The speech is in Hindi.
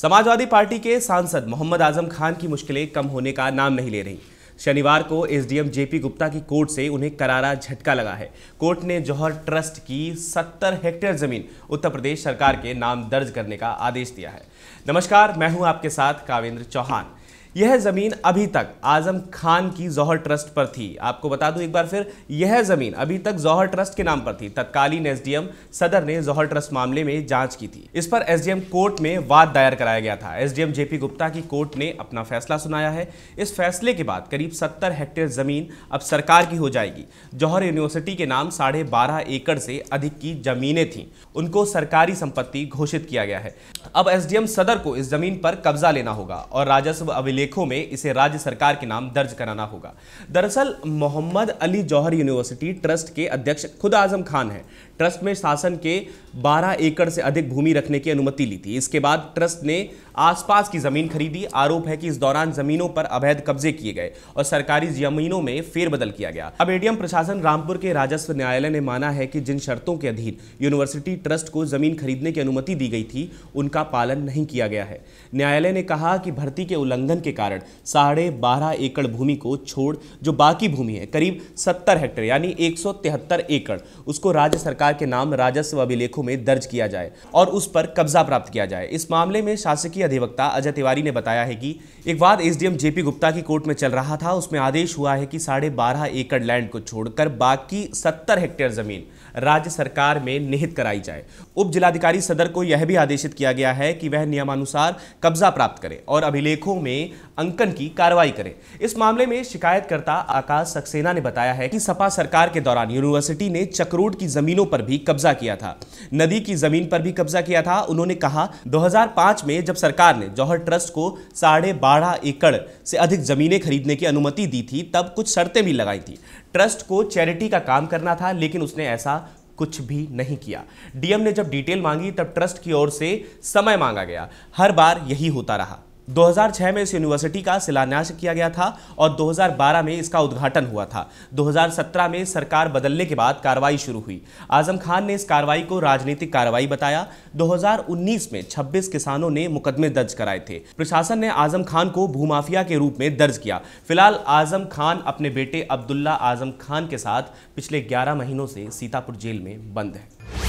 समाजवादी पार्टी के सांसद मोहम्मद आजम खान की मुश्किलें कम होने का नाम नहीं ले रही शनिवार को एसडीएम जेपी गुप्ता की कोर्ट से उन्हें करारा झटका लगा है कोर्ट ने जौहर ट्रस्ट की 70 हेक्टेयर जमीन उत्तर प्रदेश सरकार के नाम दर्ज करने का आदेश दिया है नमस्कार मैं हूं आपके साथ कावेंद्र चौहान यह ज़मीन अभी तक आज़म खान की जौहर ट्रस्ट पर थी आपको बता दूं एक बार फिर यह ज़मीन अभी तक जौहर ट्रस्ट के नाम पर थी तत्कालीन एसडीएम सदर ने जौहर ट्रस्ट मामले में जांच की थी इस पर एसडीएम कोर्ट में वाद दायर कराया गया था एसडीएम जेपी गुप्ता की कोर्ट ने अपना फैसला सुनाया है इस फैसले के बाद करीब सत्तर हेक्टेयर ज़मीन अब सरकार की हो जाएगी जौहर यूनिवर्सिटी के नाम साढ़े एकड़ से अधिक की जमीने थी उनको सरकारी संपत्ति घोषित किया गया है अब एसडीएम सदर को इस ज़मीन पर कब्जा लेना होगा और राजस्व अभिलेख लेखों में इसे राज्य सरकार के नाम दर्ज कराना होगा दरअसल मोहम्मद अली जौहर यूनिवर्सिटी ट्रस्ट के अध्यक्ष खुद आजम खान हैं ट्रस्ट में शासन के 12 एकड़ से अधिक भूमि रखने की अनुमति ली थी इसके बाद ट्रस्ट ने आसपास की ज़मीन खरीदी आरोप है कि इस दौरान ज़मीनों पर अवैध कब्जे किए गए और सरकारी ज़मीनों में फेरबदल किया गया अब एडीएम प्रशासन रामपुर के राजस्व न्यायालय ने माना है कि जिन शर्तों के अधीन यूनिवर्सिटी ट्रस्ट को ज़मीन खरीदने की अनुमति दी गई थी उनका पालन नहीं किया गया है न्यायालय ने कहा कि भर्ती के उल्लंघन के कारण साढ़े बारह एकड़ भूमि को छोड़ जो बाकी भूमि है करीब सत्तर हेक्टेयर यानी एक एकड़ उसको राज्य सरकार के नाम राजस्व अभिलेखों में दर्ज किया जाए और उस पर कब्जा प्राप्त किया जाए इस मामले में शासकीय अधिवक्ता अजय तिवारी ने बताया है कि एक वाद एस जेपी गुप्ता की कोर्ट में चल रहा था उसमें आदेश हुआ है कि साढ़े बारह एकड़ लैंड को छोड़कर बाकी सत्तर हेक्टेयर जमीन राज्य सरकार में निहित कराई जाए उप जिलाधिकारी सदर को यह भी आदेशित किया गया है कि वह नियमानुसार कब्जा प्राप्त करें और अभिलेखों में अंकन की कार्रवाई करें इस मामले में शिकायतकर्ता आकाश सक्सेना ने बताया है कि सपा सरकार के दौरान यूनिवर्सिटी ने चक्रोड की जमीनों पर भी कब्जा किया था नदी की जमीन पर भी कब्जा किया था उन्होंने कहा दो में जब सरकार ने जौहर ट्रस्ट को साढ़े बारह एकड़ से अधिक जमीनें खरीदने की अनुमति दी थी तब कुछ शर्तें भी लगाई थी ट्रस्ट को चैरिटी का काम करना था लेकिन उसने ऐसा कुछ भी नहीं किया डीएम ने जब डिटेल मांगी तब ट्रस्ट की ओर से समय मांगा गया हर बार यही होता रहा 2006 में इस यूनिवर्सिटी का शिलान्यास किया गया था और 2012 में इसका उद्घाटन हुआ था 2017 में सरकार बदलने के बाद कार्रवाई शुरू हुई आजम खान ने इस कार्रवाई को राजनीतिक कार्रवाई बताया 2019 में 26 किसानों ने मुकदमे दर्ज कराए थे प्रशासन ने आजम खान को भूमाफिया के रूप में दर्ज किया फिलहाल आजम खान अपने बेटे अब्दुल्ला आजम खान के साथ पिछले ग्यारह महीनों से सीतापुर जेल में बंद है